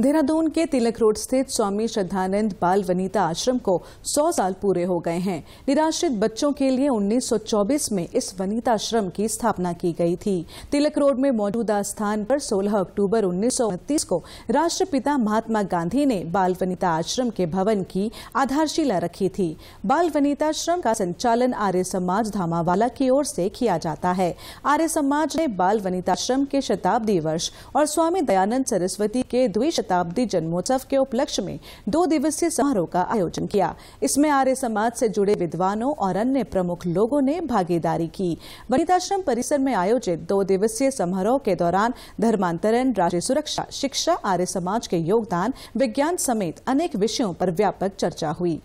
देहरादून के तिलक रोड स्थित स्वामी श्रद्धानंद बाल वनीता आश्रम को 100 साल पूरे हो गए हैं निराश्रित बच्चों के लिए 1924 में इस वनिता आश्रम की स्थापना की गई थी तिलक रोड में मौजूदा स्थान पर 16 अक्टूबर उन्नीस को राष्ट्रपिता महात्मा गांधी ने बाल वनीता आश्रम के भवन की आधारशिला रखी थी बाल वनिता आश्रम का संचालन आर्य समाज धामावाला की ओर से किया जाता है आर्य समाज ने बाल वनिताश्रम के शताब्दी वर्ष और स्वामी दयानंद सरस्वती के द्विश शताब्दी जन्मोत्सव के उपलक्ष्य में दो दिवसीय समारोह का आयोजन किया इसमें आर्य समाज से जुड़े विद्वानों और अन्य प्रमुख लोगों ने भागीदारी की वनिताश्रम परिसर में आयोजित दो दिवसीय समारोह के दौरान धर्मांतरण राष्ट्रीय सुरक्षा शिक्षा आर्य समाज के योगदान विज्ञान समेत अनेक विषयों पर व्यापक चर्चा हुई